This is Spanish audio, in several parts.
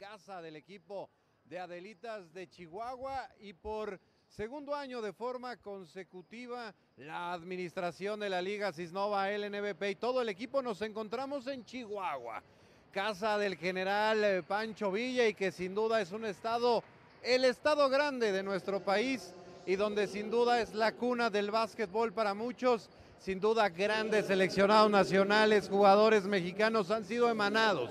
casa del equipo de Adelitas de Chihuahua y por segundo año de forma consecutiva la administración de la Liga Cisnova LNBP y todo el equipo nos encontramos en Chihuahua, casa del general Pancho Villa y que sin duda es un estado, el estado grande de nuestro país y donde sin duda es la cuna del básquetbol para muchos. Sin duda, grandes seleccionados nacionales, jugadores mexicanos han sido emanados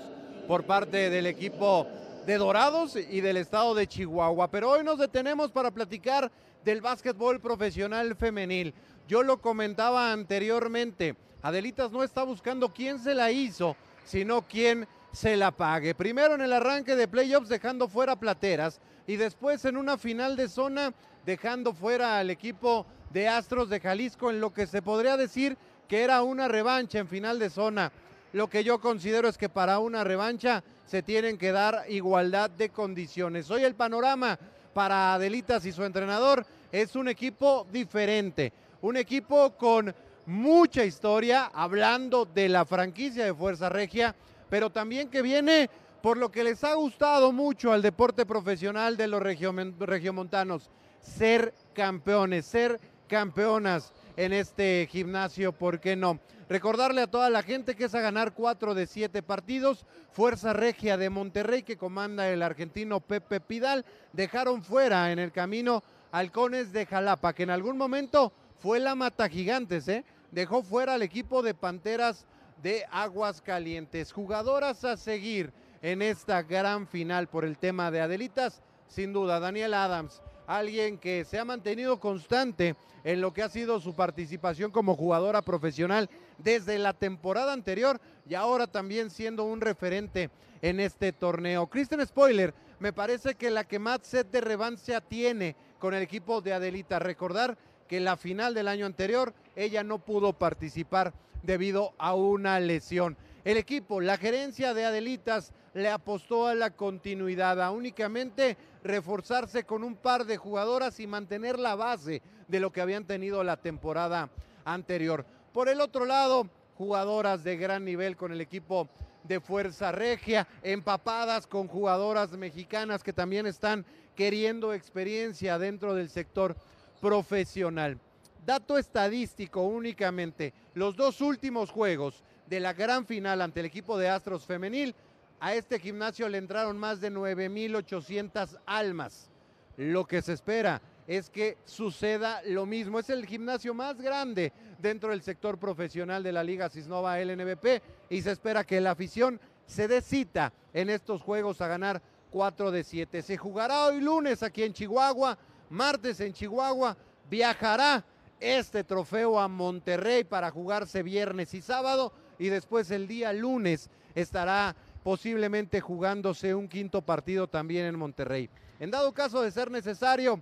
por parte del equipo de Dorados y del estado de Chihuahua. Pero hoy nos detenemos para platicar del básquetbol profesional femenil. Yo lo comentaba anteriormente, Adelitas no está buscando quién se la hizo, sino quién se la pague. Primero en el arranque de playoffs dejando fuera Plateras y después en una final de zona dejando fuera al equipo de Astros de Jalisco en lo que se podría decir que era una revancha en final de zona lo que yo considero es que para una revancha se tienen que dar igualdad de condiciones. Hoy el panorama para Adelitas y su entrenador es un equipo diferente, un equipo con mucha historia, hablando de la franquicia de Fuerza Regia, pero también que viene por lo que les ha gustado mucho al deporte profesional de los regiomontanos, ser campeones, ser campeonas en este gimnasio, ¿por qué no? Recordarle a toda la gente que es a ganar cuatro de siete partidos. Fuerza Regia de Monterrey, que comanda el argentino Pepe Pidal, dejaron fuera en el camino Halcones de Jalapa, que en algún momento fue la mata gigantes, ¿eh? Dejó fuera al equipo de Panteras de Aguascalientes Jugadoras a seguir en esta gran final por el tema de Adelitas, sin duda. Daniel Adams, alguien que se ha mantenido constante en lo que ha sido su participación como jugadora profesional desde la temporada anterior y ahora también siendo un referente en este torneo. Kristen Spoiler, me parece que la que más set de revancha tiene con el equipo de Adelita. Recordar que la final del año anterior ella no pudo participar debido a una lesión. El equipo, la gerencia de Adelitas le apostó a la continuidad, a únicamente reforzarse con un par de jugadoras y mantener la base de lo que habían tenido la temporada anterior. Por el otro lado, jugadoras de gran nivel con el equipo de Fuerza Regia, empapadas con jugadoras mexicanas que también están queriendo experiencia dentro del sector profesional. Dato estadístico únicamente, los dos últimos juegos de la gran final ante el equipo de Astros Femenil. A este gimnasio le entraron más de 9.800 almas. Lo que se espera es que suceda lo mismo. Es el gimnasio más grande dentro del sector profesional de la Liga Cisnova LNBP y se espera que la afición se dé cita en estos juegos a ganar 4 de 7. Se jugará hoy lunes aquí en Chihuahua, martes en Chihuahua, viajará este trofeo a Monterrey para jugarse viernes y sábado y después el día lunes estará posiblemente jugándose un quinto partido también en Monterrey. En dado caso de ser necesario,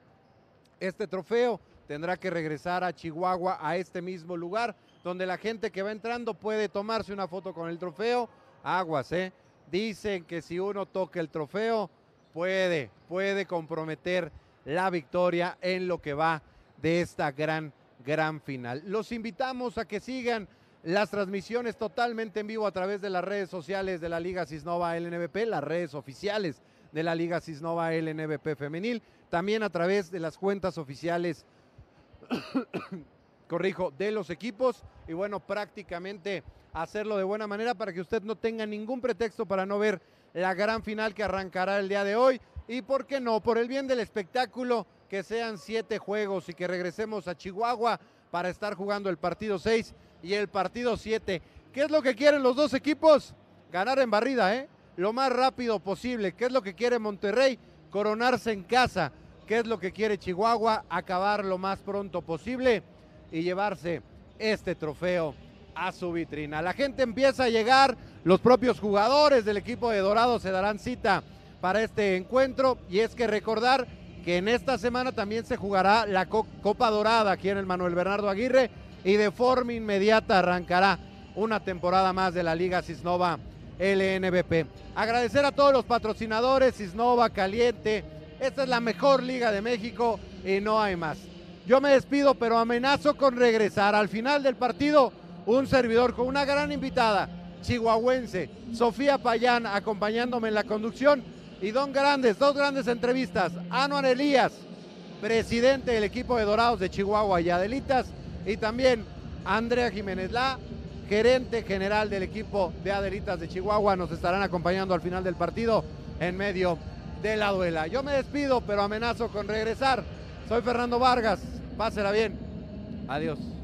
este trofeo tendrá que regresar a Chihuahua, a este mismo lugar, donde la gente que va entrando puede tomarse una foto con el trofeo. Aguas, ¿eh? Dicen que si uno toca el trofeo, puede, puede comprometer la victoria en lo que va de esta gran, gran final. Los invitamos a que sigan las transmisiones totalmente en vivo a través de las redes sociales de la Liga Cisnova LNBP, las redes oficiales de la Liga Cisnova LNBP femenil, también a través de las cuentas oficiales, corrijo, de los equipos y bueno, prácticamente hacerlo de buena manera para que usted no tenga ningún pretexto para no ver la gran final que arrancará el día de hoy y por qué no, por el bien del espectáculo, que sean siete juegos y que regresemos a Chihuahua para estar jugando el partido 6 y el partido 7. ¿Qué es lo que quieren los dos equipos? Ganar en barrida, ¿eh? Lo más rápido posible. ¿Qué es lo que quiere Monterrey? Coronarse en casa. ¿Qué es lo que quiere Chihuahua? Acabar lo más pronto posible y llevarse este trofeo a su vitrina. La gente empieza a llegar, los propios jugadores del equipo de Dorado se darán cita para este encuentro y es que recordar que en esta semana también se jugará la Copa Dorada aquí en el Manuel Bernardo Aguirre y de forma inmediata arrancará una temporada más de la Liga Cisnova LNBP. Agradecer a todos los patrocinadores, Cisnova, Caliente. Esta es la mejor liga de México y no hay más. Yo me despido, pero amenazo con regresar al final del partido. Un servidor con una gran invitada, chihuahuense, Sofía Payán, acompañándome en la conducción. Y dos grandes, dos grandes entrevistas. Anuan Elías, presidente del equipo de Dorados de Chihuahua y Adelitas, y también Andrea Jiménez La, gerente general del equipo de Adelitas de Chihuahua, nos estarán acompañando al final del partido en medio de la duela. Yo me despido, pero amenazo con regresar. Soy Fernando Vargas, pásela bien. Adiós.